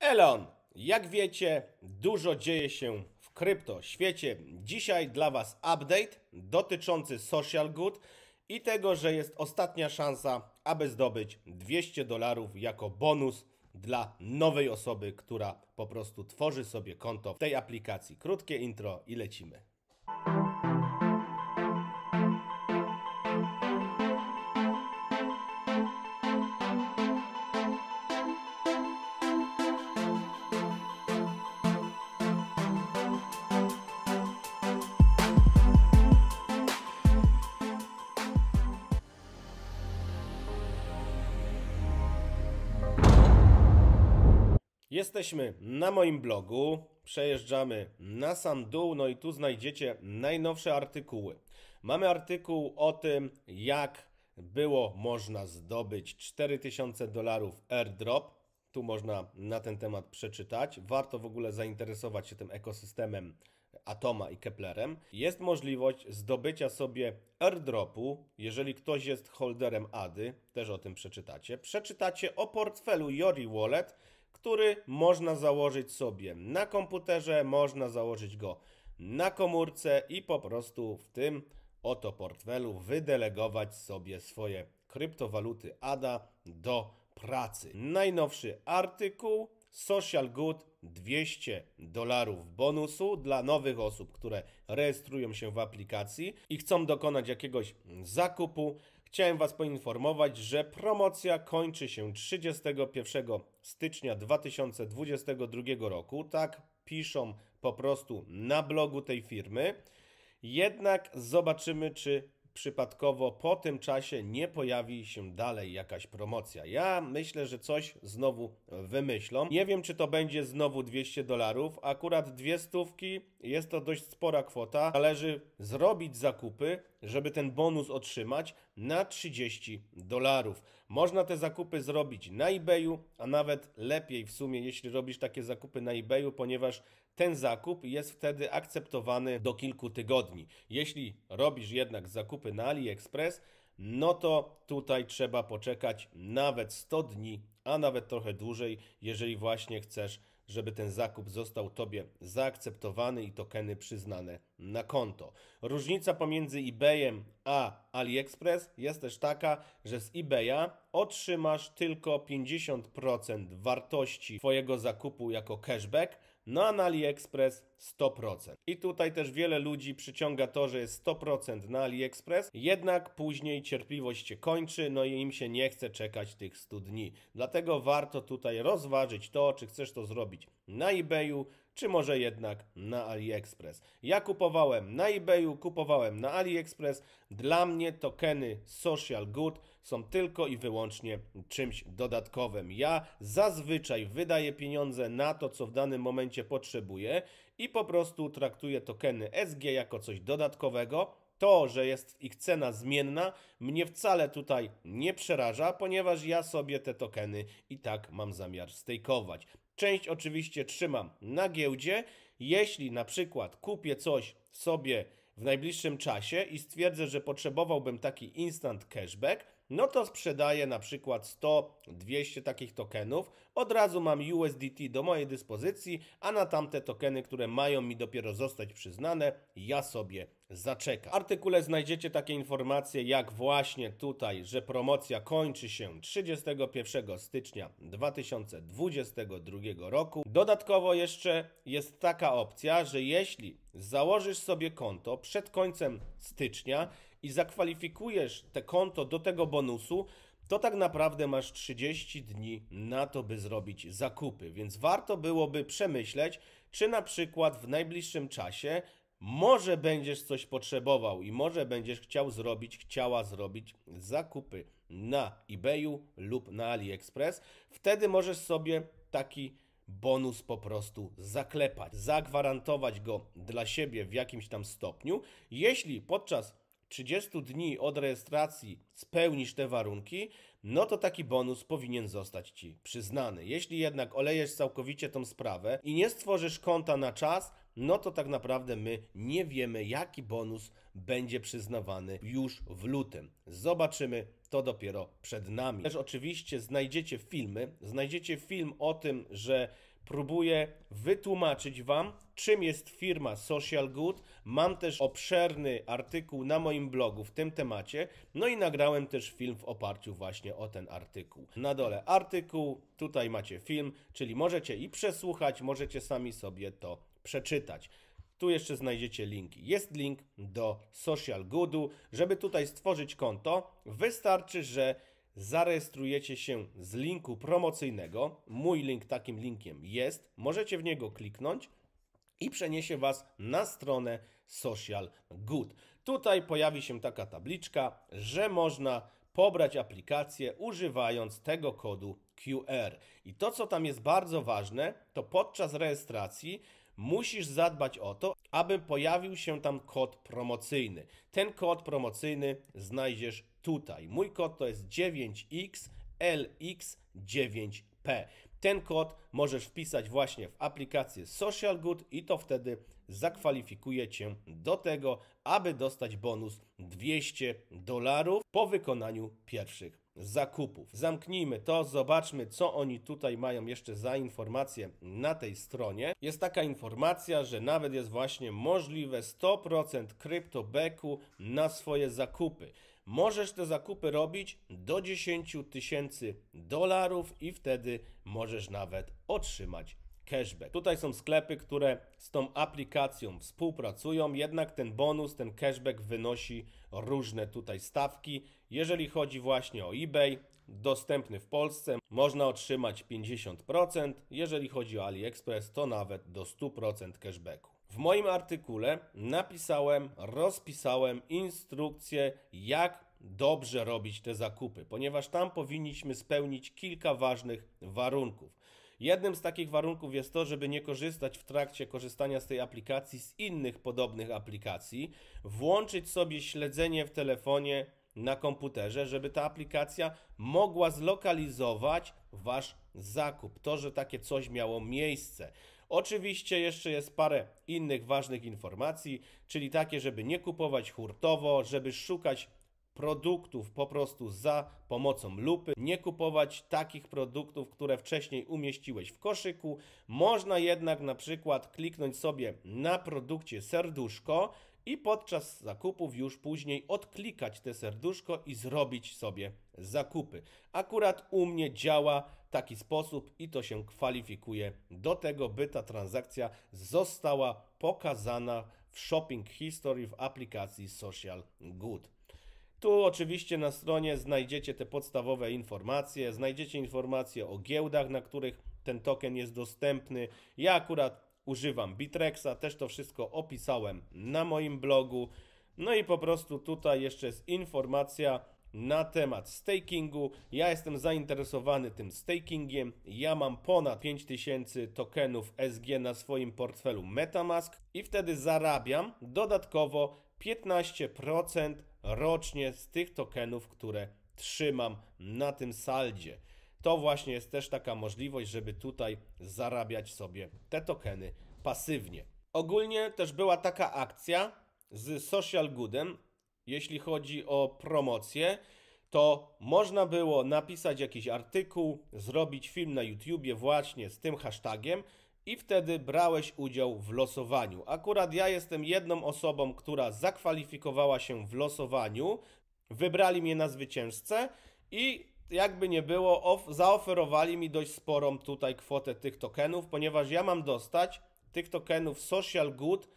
Elon, jak wiecie, dużo dzieje się w krypto świecie. Dzisiaj dla Was update dotyczący social good i tego, że jest ostatnia szansa, aby zdobyć 200 dolarów jako bonus dla nowej osoby, która po prostu tworzy sobie konto w tej aplikacji. Krótkie intro i lecimy. Jesteśmy na moim blogu, przejeżdżamy na sam dół, no i tu znajdziecie najnowsze artykuły. Mamy artykuł o tym, jak było można zdobyć 4000 dolarów airdrop. Tu można na ten temat przeczytać. Warto w ogóle zainteresować się tym ekosystemem Atoma i Keplerem. Jest możliwość zdobycia sobie airdropu, jeżeli ktoś jest holderem ADY, też o tym przeczytacie. Przeczytacie o portfelu Yori Wallet, który można założyć sobie na komputerze, można założyć go na komórce i po prostu w tym oto portfelu wydelegować sobie swoje kryptowaluty ADA do pracy. Najnowszy artykuł Social Good 200 dolarów bonusu dla nowych osób, które rejestrują się w aplikacji i chcą dokonać jakiegoś zakupu Chciałem Was poinformować, że promocja kończy się 31 stycznia 2022 roku. Tak piszą po prostu na blogu tej firmy. Jednak zobaczymy, czy przypadkowo po tym czasie nie pojawi się dalej jakaś promocja. Ja myślę, że coś znowu wymyślą. Nie wiem, czy to będzie znowu 200 dolarów. Akurat dwie stówki jest to dość spora kwota. Należy zrobić zakupy, żeby ten bonus otrzymać na 30 dolarów. Można te zakupy zrobić na eBayu, a nawet lepiej w sumie, jeśli robisz takie zakupy na eBayu, ponieważ ten zakup jest wtedy akceptowany do kilku tygodni. Jeśli robisz jednak zakupy na AliExpress, no to tutaj trzeba poczekać nawet 100 dni, a nawet trochę dłużej, jeżeli właśnie chcesz, żeby ten zakup został Tobie zaakceptowany i tokeny przyznane na konto. Różnica pomiędzy eBayem a AliExpress jest też taka, że z eBaya otrzymasz tylko 50% wartości Twojego zakupu jako cashback, no a na AliExpress 100%. I tutaj też wiele ludzi przyciąga to, że jest 100% na AliExpress, jednak później cierpliwość się kończy, no i im się nie chce czekać tych 100 dni. Dlatego warto tutaj rozważyć to, czy chcesz to zrobić na eBayu, czy może jednak na AliExpress. Ja kupowałem na eBayu, kupowałem na AliExpress. Dla mnie tokeny social good są tylko i wyłącznie czymś dodatkowym. Ja zazwyczaj wydaję pieniądze na to, co w danym momencie potrzebuję i po prostu traktuję tokeny SG jako coś dodatkowego, to, że jest ich cena zmienna, mnie wcale tutaj nie przeraża, ponieważ ja sobie te tokeny i tak mam zamiar stejkować. Część oczywiście trzymam na giełdzie. Jeśli na przykład kupię coś sobie w najbliższym czasie i stwierdzę, że potrzebowałbym taki instant cashback, no to sprzedaję na przykład 100-200 takich tokenów. Od razu mam USDT do mojej dyspozycji, a na tamte tokeny, które mają mi dopiero zostać przyznane, ja sobie zaczeka. W artykule znajdziecie takie informacje jak właśnie tutaj, że promocja kończy się 31 stycznia 2022 roku. Dodatkowo jeszcze jest taka opcja, że jeśli założysz sobie konto przed końcem stycznia i zakwalifikujesz te konto do tego bonusu, to tak naprawdę masz 30 dni na to, by zrobić zakupy, więc warto byłoby przemyśleć, czy na przykład w najbliższym czasie może będziesz coś potrzebował i może będziesz chciał zrobić, chciała zrobić zakupy na eBayu lub na AliExpress, wtedy możesz sobie taki bonus po prostu zaklepać, zagwarantować go dla siebie w jakimś tam stopniu. Jeśli podczas 30 dni od rejestracji spełnisz te warunki, no to taki bonus powinien zostać Ci przyznany. Jeśli jednak olejesz całkowicie tą sprawę i nie stworzysz konta na czas, no to tak naprawdę my nie wiemy, jaki bonus będzie przyznawany już w lutym. Zobaczymy, to dopiero przed nami. Też oczywiście znajdziecie filmy, znajdziecie film o tym, że próbuję wytłumaczyć Wam, czym jest firma Social Good. Mam też obszerny artykuł na moim blogu w tym temacie, no i nagrałem też film w oparciu właśnie o ten artykuł. Na dole artykuł, tutaj macie film, czyli możecie i przesłuchać, możecie sami sobie to przeczytać. Tu jeszcze znajdziecie linki. Jest link do Social Goodu. Żeby tutaj stworzyć konto, wystarczy, że zarejestrujecie się z linku promocyjnego. Mój link takim linkiem jest. Możecie w niego kliknąć i przeniesie Was na stronę Social Good. Tutaj pojawi się taka tabliczka, że można pobrać aplikację używając tego kodu QR. I to, co tam jest bardzo ważne, to podczas rejestracji musisz zadbać o to, aby pojawił się tam kod promocyjny. Ten kod promocyjny znajdziesz tutaj. Mój kod to jest 9xLX9P. Ten kod możesz wpisać właśnie w aplikację Social Good i to wtedy zakwalifikuje Cię do tego, aby dostać bonus 200 dolarów po wykonaniu pierwszych zakupów. Zamknijmy to, zobaczmy, co oni tutaj mają jeszcze za informacje na tej stronie. Jest taka informacja, że nawet jest właśnie możliwe 100% kryptobeku na swoje zakupy. Możesz te zakupy robić do 10 tysięcy dolarów i wtedy możesz nawet otrzymać cashback. Tutaj są sklepy, które z tą aplikacją współpracują, jednak ten bonus, ten cashback wynosi różne tutaj stawki. Jeżeli chodzi właśnie o eBay, dostępny w Polsce, można otrzymać 50%, jeżeli chodzi o AliExpress, to nawet do 100% cashbacku. W moim artykule napisałem, rozpisałem instrukcję, jak dobrze robić te zakupy, ponieważ tam powinniśmy spełnić kilka ważnych warunków. Jednym z takich warunków jest to, żeby nie korzystać w trakcie korzystania z tej aplikacji z innych podobnych aplikacji, włączyć sobie śledzenie w telefonie na komputerze, żeby ta aplikacja mogła zlokalizować wasz zakup. To, że takie coś miało miejsce. Oczywiście jeszcze jest parę innych ważnych informacji, czyli takie, żeby nie kupować hurtowo, żeby szukać produktów po prostu za pomocą lupy. Nie kupować takich produktów, które wcześniej umieściłeś w koszyku. Można jednak na przykład kliknąć sobie na produkcie serduszko i podczas zakupów już później odklikać te serduszko i zrobić sobie zakupy. Akurat u mnie działa taki sposób i to się kwalifikuje do tego, by ta transakcja została pokazana w Shopping History w aplikacji Social Good. Tu oczywiście na stronie znajdziecie te podstawowe informacje, znajdziecie informacje o giełdach, na których ten token jest dostępny. Ja akurat używam Bitrexa, też to wszystko opisałem na moim blogu. No i po prostu tutaj jeszcze jest informacja na temat stakingu. Ja jestem zainteresowany tym stakingiem. Ja mam ponad 5000 tokenów SG na swoim portfelu MetaMask i wtedy zarabiam dodatkowo 15% rocznie z tych tokenów, które trzymam na tym saldzie. To właśnie jest też taka możliwość, żeby tutaj zarabiać sobie te tokeny pasywnie. Ogólnie też była taka akcja z Social Goodem, jeśli chodzi o promocję, to można było napisać jakiś artykuł, zrobić film na YouTubie właśnie z tym hashtagiem i wtedy brałeś udział w losowaniu. Akurat ja jestem jedną osobą, która zakwalifikowała się w losowaniu. Wybrali mnie na zwycięzcę i jakby nie było, zaoferowali mi dość sporą tutaj kwotę tych tokenów, ponieważ ja mam dostać tych tokenów Social Good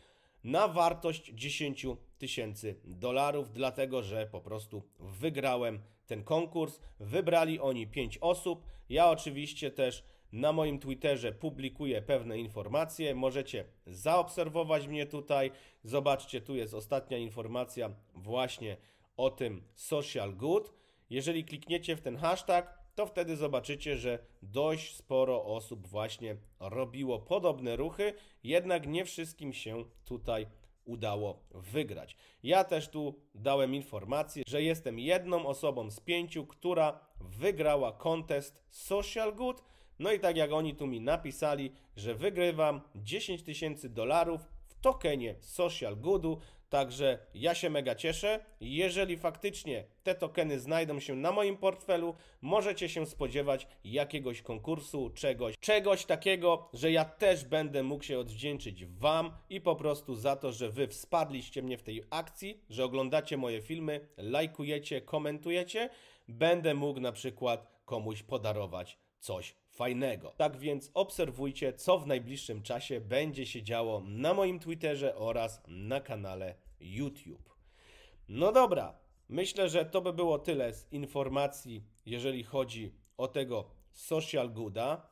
na wartość 10 tysięcy dolarów, dlatego że po prostu wygrałem ten konkurs. Wybrali oni 5 osób. Ja oczywiście też na moim Twitterze publikuję pewne informacje. Możecie zaobserwować mnie tutaj. Zobaczcie, tu jest ostatnia informacja właśnie o tym social good. Jeżeli klikniecie w ten hashtag, to wtedy zobaczycie, że dość sporo osób właśnie robiło podobne ruchy, jednak nie wszystkim się tutaj udało wygrać. Ja też tu dałem informację, że jestem jedną osobą z pięciu, która wygrała kontest Social Good. No i tak jak oni tu mi napisali, że wygrywam 10 tysięcy dolarów tokenie Social Goodu. Także ja się mega cieszę. Jeżeli faktycznie te tokeny znajdą się na moim portfelu, możecie się spodziewać jakiegoś konkursu, czegoś, czegoś takiego, że ja też będę mógł się odwdzięczyć Wam i po prostu za to, że Wy wsparliście mnie w tej akcji, że oglądacie moje filmy, lajkujecie, komentujecie. Będę mógł na przykład komuś podarować coś fajnego. Tak więc obserwujcie, co w najbliższym czasie będzie się działo na moim Twitterze oraz na kanale YouTube. No dobra, myślę, że to by było tyle z informacji, jeżeli chodzi o tego social gooda.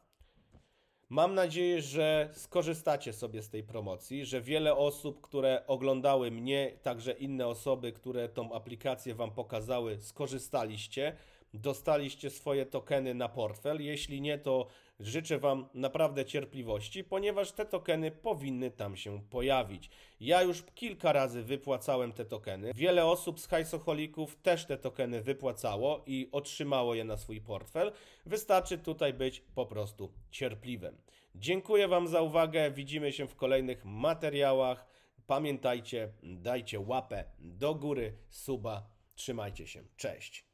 Mam nadzieję, że skorzystacie sobie z tej promocji, że wiele osób, które oglądały mnie, także inne osoby, które tą aplikację Wam pokazały, skorzystaliście dostaliście swoje tokeny na portfel. Jeśli nie, to życzę Wam naprawdę cierpliwości, ponieważ te tokeny powinny tam się pojawić. Ja już kilka razy wypłacałem te tokeny. Wiele osób z hajsocholików też te tokeny wypłacało i otrzymało je na swój portfel. Wystarczy tutaj być po prostu cierpliwym. Dziękuję Wam za uwagę. Widzimy się w kolejnych materiałach. Pamiętajcie, dajcie łapę do góry, suba. Trzymajcie się. Cześć.